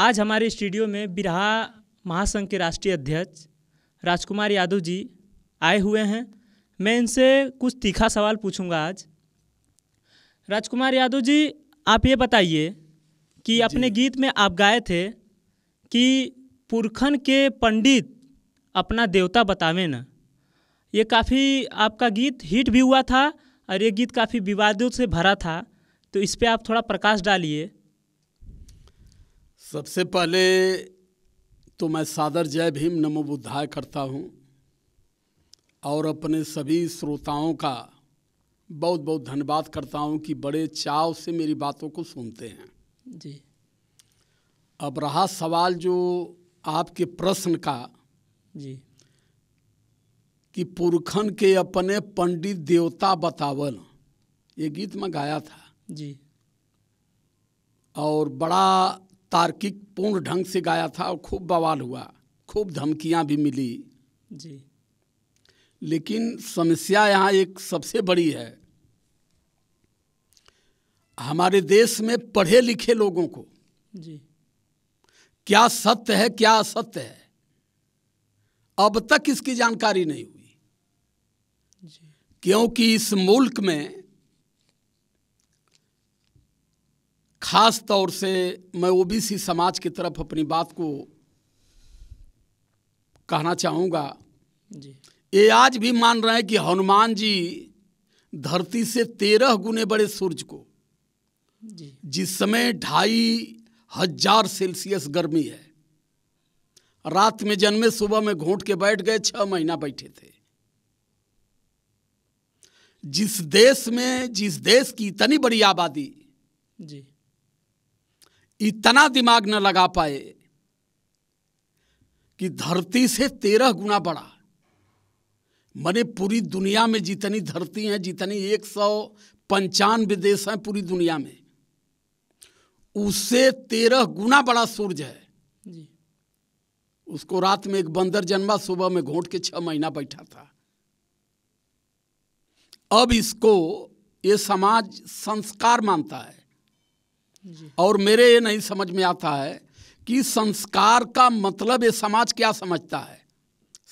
आज हमारे स्टूडियो में बिरहा महासंघ के राष्ट्रीय अध्यक्ष राजकुमार यादव जी आए हुए हैं मैं इनसे कुछ तीखा सवाल पूछूंगा आज राजकुमार यादव जी आप ये बताइए कि अपने गीत में आप गाए थे कि पुरखन के पंडित अपना देवता बतावे न ये काफ़ी आपका गीत हिट भी हुआ था और ये गीत काफ़ी विवादों से भरा था तो इस पर आप थोड़ा प्रकाश डालिए सबसे पहले तो मैं सादर जय भीम नमो बुद्धाय करता हूँ और अपने सभी श्रोताओं का बहुत बहुत धन्यवाद करता हूँ कि बड़े चाव से मेरी बातों को सुनते हैं जी अब रहा सवाल जो आपके प्रश्न का जी कि पुरखन के अपने पंडित देवता बतावन ये गीत मैं गाया था जी और बड़ा तार्किक पूर्ण ढंग से गाया था और खूब बवाल हुआ खूब धमकियां भी मिली जी लेकिन समस्या यहाँ एक सबसे बड़ी है हमारे देश में पढ़े लिखे लोगों को जी क्या सत्य है क्या असत्य है अब तक इसकी जानकारी नहीं हुई क्योंकि इस मुल्क में ख़ास तौर से मैं ओबीसी समाज की तरफ अपनी बात को कहना चाहूँगा ये आज भी मान रहे हैं कि हनुमान जी धरती से तेरह गुने बड़े सूर्य को जिस समय ढाई हजार सेल्सियस गर्मी है रात में जन्मे सुबह में घोट के बैठ गए छह महीना बैठे थे जिस देश में जिस देश की इतनी बड़ी आबादी जी इतना दिमाग न लगा पाए कि धरती से तेरह गुना बड़ा मैंने पूरी दुनिया में जितनी धरती है जितनी एक सौ पंचानवे देश हैं पूरी दुनिया में उससे तेरह गुना बड़ा सूर्य है जी। उसको रात में एक बंदर जन्मा सुबह में घोट के छह महीना बैठा था अब इसको ये समाज संस्कार मानता है और मेरे ये नहीं समझ में आता है कि संस्कार का मतलब ये समाज क्या समझता है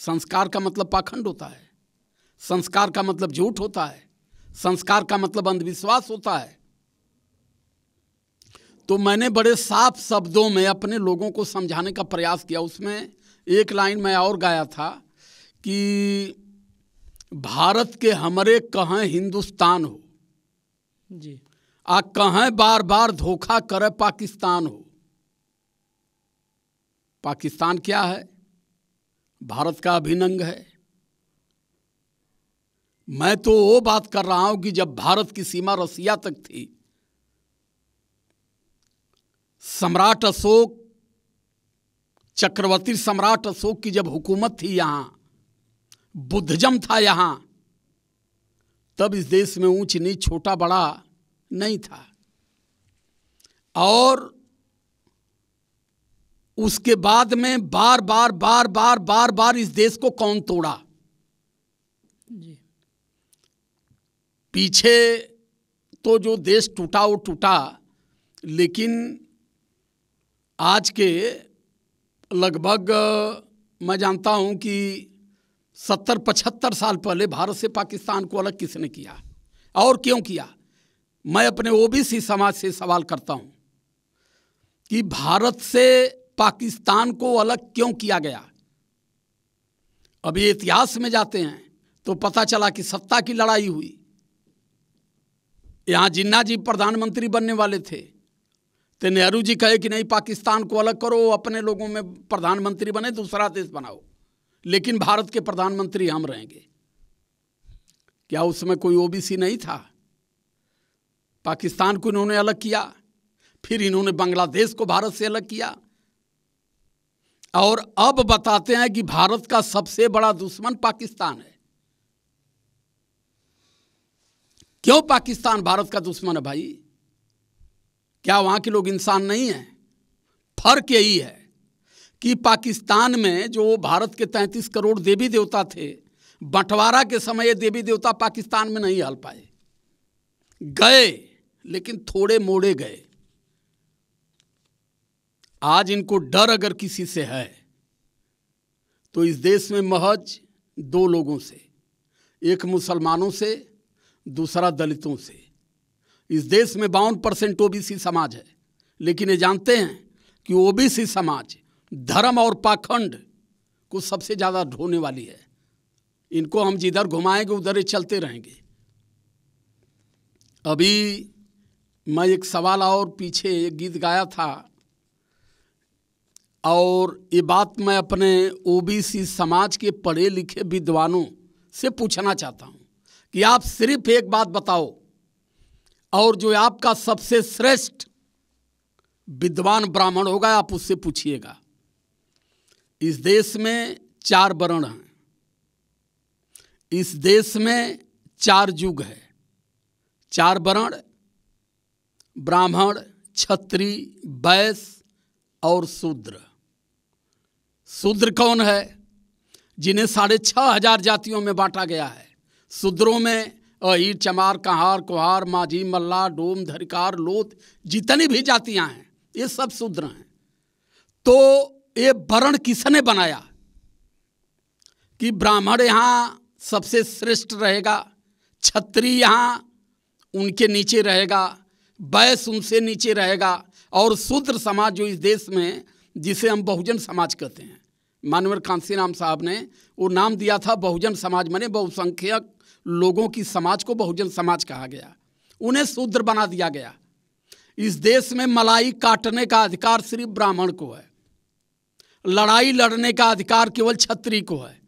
संस्कार का मतलब पाखंड होता है संस्कार का मतलब झूठ होता है संस्कार का मतलब अंधविश्वास होता है तो मैंने बड़े साफ शब्दों में अपने लोगों को समझाने का प्रयास किया उसमें एक लाइन मैं और गाया था कि भारत के हमारे कहाँ हिंदुस्तान हो जी आ कहें बार बार धोखा करे पाकिस्तान हो पाकिस्तान क्या है भारत का अभिनंग है मैं तो वो बात कर रहा हूं कि जब भारत की सीमा रसिया तक थी सम्राट अशोक चक्रवर्ती सम्राट अशोक की जब हुकूमत थी यहां बुद्धजम था यहां तब इस देश में ऊंच नीच छोटा बड़ा नहीं था और उसके बाद में बार बार बार बार बार बार इस देश को कौन तोड़ा जी पीछे तो जो देश टूटा वो टूटा लेकिन आज के लगभग मैं जानता हूं कि सत्तर पचहत्तर साल पहले भारत से पाकिस्तान को अलग किसने किया और क्यों किया मैं अपने ओबीसी समाज से सवाल करता हूं कि भारत से पाकिस्तान को अलग क्यों किया गया अभी इतिहास में जाते हैं तो पता चला कि सत्ता की लड़ाई हुई यहां जिन्ना जी प्रधानमंत्री बनने वाले थे तो नेहरू जी कहे कि नहीं पाकिस्तान को अलग करो अपने लोगों में प्रधानमंत्री बने दूसरा देश बनाओ लेकिन भारत के प्रधानमंत्री हम रहेंगे क्या उसमें कोई ओबीसी नहीं था पाकिस्तान को इन्होंने अलग किया फिर इन्होंने बांग्लादेश को भारत से अलग किया और अब बताते हैं कि भारत का सबसे बड़ा दुश्मन पाकिस्तान है क्यों पाकिस्तान भारत का दुश्मन है भाई क्या वहां के लोग इंसान नहीं है फर्क यही है कि पाकिस्तान में जो भारत के तैंतीस करोड़ देवी देवता थे बंटवारा के समय ये देवी देवता पाकिस्तान में नहीं हल पाए गए लेकिन थोड़े मोड़े गए आज इनको डर अगर किसी से है तो इस देश में महज दो लोगों से एक मुसलमानों से दूसरा दलितों से इस देश में बावन परसेंट ओबीसी समाज है लेकिन ये जानते हैं कि ओबीसी समाज धर्म और पाखंड को सबसे ज़्यादा ढोने वाली है इनको हम जिधर घुमाएंगे उधर ही चलते रहेंगे अभी मैं एक सवाल और पीछे एक गीत गाया था और ये बात मैं अपने ओबीसी समाज के पढ़े लिखे विद्वानों से पूछना चाहता हूँ कि आप सिर्फ एक बात बताओ और जो आपका सबसे श्रेष्ठ विद्वान ब्राह्मण होगा आप उससे पूछिएगा इस देश में चार वर्ण हैं इस देश में चार युग है चार वर्ण ब्राह्मण छत्री वैश और शूद्र शूद्र कौन है जिन्हें साढ़े छः हजार जातियों में बांटा गया है शूद्रों में अहिर चमार कहार कुहार माझी मल्ला डोम धरिकार लोत जितनी भी जातियां हैं ये सब शूद्र हैं तो ये वर्ण किसने बनाया कि ब्राह्मण यहाँ सबसे श्रेष्ठ रहेगा छत्री यहाँ उनके नीचे रहेगा बैस उनसे नीचे रहेगा और शूद्र समाज जो इस देश में जिसे हम बहुजन समाज कहते हैं मानवर कांसी राम साहब ने वो नाम दिया था बहुजन समाज मैंने बहुसंख्यक लोगों की समाज को बहुजन समाज कहा गया उन्हें शूद्र बना दिया गया इस देश में मलाई काटने का अधिकार सिर्फ ब्राह्मण को है लड़ाई लड़ने का अधिकार केवल छत्री को है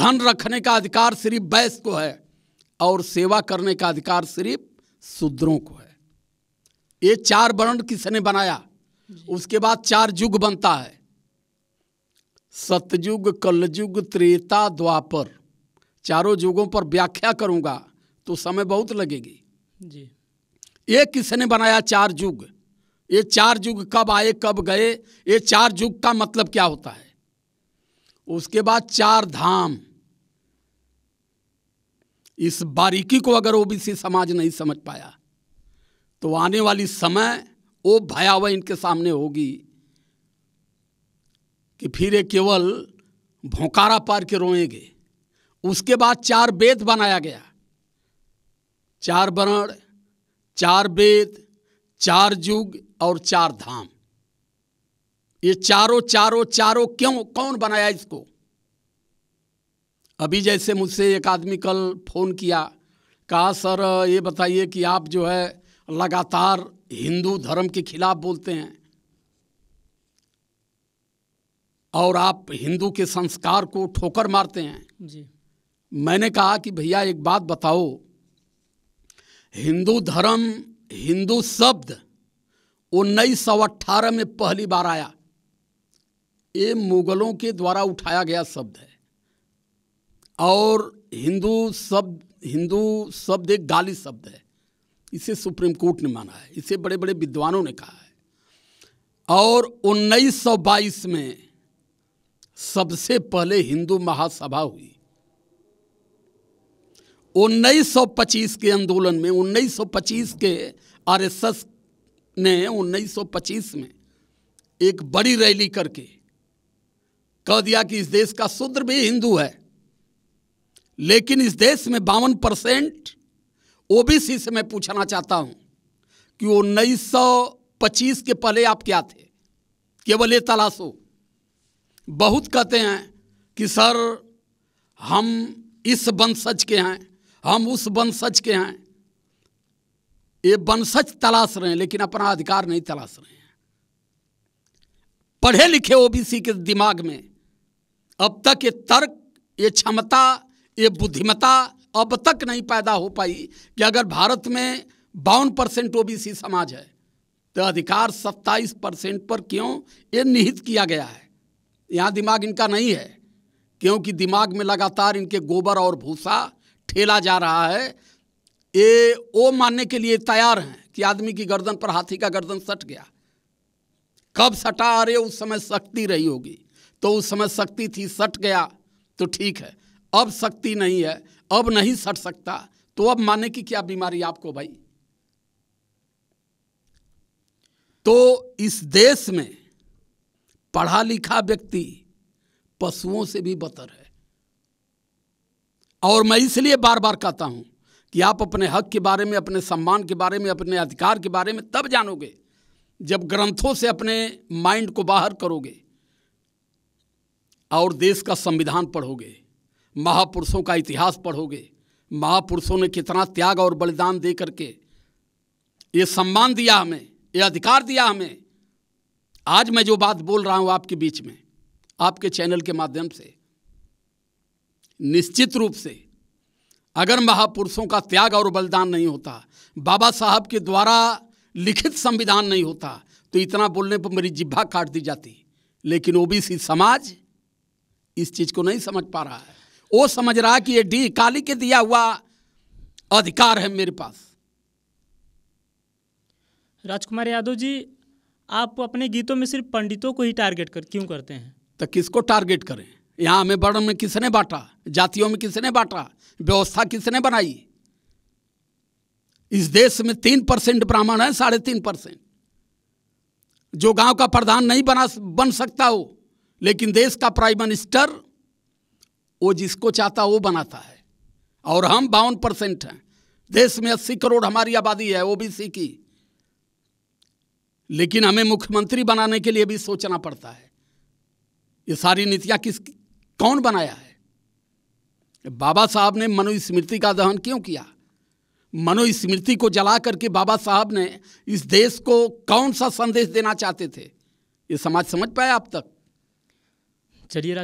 धन रखने का अधिकार सिर्फ बैस को है और सेवा करने का अधिकार सिर्फ शूद्रों को है ये चार वर्ण किसने बनाया उसके बाद चार युग बनता है सतयुग कलयुग त्रेता द्वापर चारों युगों पर व्याख्या करूंगा तो समय बहुत लगेगी जी ये किसने बनाया चार युग ये चार युग कब आए कब गए ये चार युग का मतलब क्या होता है उसके बाद चार धाम इस बारीकी को अगर ओबीसी समाज नहीं समझ पाया तो आने वाली समय वो भयावह इनके सामने होगी कि फिर ये केवल भोंकारा पार के रोएंगे उसके बाद चार वेद बनाया गया चार वर्ण चार वेद चार युग और चार धाम ये चारों चारों चारों क्यों कौन बनाया इसको अभी जैसे मुझसे एक आदमी कल फ़ोन किया कहा सर ये बताइए कि आप जो है लगातार हिंदू धर्म के खिलाफ बोलते हैं और आप हिंदू के संस्कार को ठोकर मारते हैं जी मैंने कहा कि भैया एक बात बताओ हिंदू धर्म हिंदू शब्द उन्नीस सौ अट्ठारह में पहली बार आया ये मुगलों के द्वारा उठाया गया शब्द है और हिंदू शब्द हिंदू शब्द एक गाली शब्द है इसे सुप्रीम कोर्ट ने माना है इसे बड़े बड़े विद्वानों ने कहा है और 1922 में सबसे पहले हिंदू महासभा हुई 1925 के आंदोलन में 1925 के आरएसएस ने 1925 में एक बड़ी रैली करके कह दिया कि इस देश का शूद्र भी हिंदू है लेकिन इस देश में बावन परसेंट ओबीसी से मैं पूछना चाहता हूं कि उन्नीस सौ पच्चीस के पहले आप क्या थे केवल ये तलाशो बहुत कहते हैं कि सर हम इस वंशज के हैं हम उस वंशज के हैं ये वंशज तलाश रहे हैं लेकिन अपना अधिकार नहीं तलाश रहे हैं पढ़े लिखे ओबीसी के दिमाग में अब तक ये तर्क ये क्षमता ये बुद्धिमता अब तक नहीं पैदा हो पाई कि अगर भारत में बावन परसेंट ओ समाज है तो अधिकार सत्ताईस परसेंट पर क्यों ये निहित किया गया है यहाँ दिमाग इनका नहीं है क्योंकि दिमाग में लगातार इनके गोबर और भूसा ठेला जा रहा है ये ओ मानने के लिए तैयार हैं कि आदमी की गर्दन पर हाथी का गर्दन सट गया कब सटा अरे उस समय शक्ति रही होगी तो उस समय शक्ति थी सट गया तो ठीक है अब शक्ति नहीं है अब नहीं सट सकता तो अब माने की क्या बीमारी आपको भाई तो इस देश में पढ़ा लिखा व्यक्ति पशुओं से भी बतर है और मैं इसलिए बार बार कहता हूं कि आप अपने हक के बारे में अपने सम्मान के बारे में अपने अधिकार के बारे में तब जानोगे जब ग्रंथों से अपने माइंड को बाहर करोगे और देश का संविधान पढ़ोगे महापुरुषों का इतिहास पढ़ोगे महापुरुषों ने कितना त्याग और बलिदान दे करके ये सम्मान दिया हमें ये अधिकार दिया हमें आज मैं जो बात बोल रहा हूँ आपके बीच में आपके चैनल के माध्यम से निश्चित रूप से अगर महापुरुषों का त्याग और बलिदान नहीं होता बाबा साहब के द्वारा लिखित संविधान नहीं होता तो इतना बोलने पर मेरी जिब्भा काट दी जाती लेकिन ओबीसी समाज इस चीज़ को नहीं समझ पा रहा है वो समझ रहा कि ये डी काली के दिया हुआ अधिकार है मेरे पास राजकुमार यादव जी आप अपने गीतों में सिर्फ पंडितों को ही टारगेट कर क्यों करते हैं तो किसको टारगेट करें यहाँ हमें वर्ण में किसने बांटा जातियों में किसने बांटा व्यवस्था किसने बनाई इस देश में तीन परसेंट ब्राह्मण है साढ़े तीन परसेंट जो गांव का प्रधान नहीं बना बन सकता हो लेकिन देश का प्राइम मिनिस्टर वो जिसको चाहता वो बनाता है और हम बावन परसेंट हैं देश में अस्सी करोड़ हमारी आबादी है वो भी की लेकिन हमें मुख्यमंत्री बनाने के लिए भी सोचना पड़ता है ये सारी नीतियां किस कौन बनाया है बाबा साहब ने मनुस्मृति का दहन क्यों किया मनुस्मृति को जला करके बाबा साहब ने इस देश को कौन सा संदेश देना चाहते थे ये समाज समझ पाया आप तक चलिए राज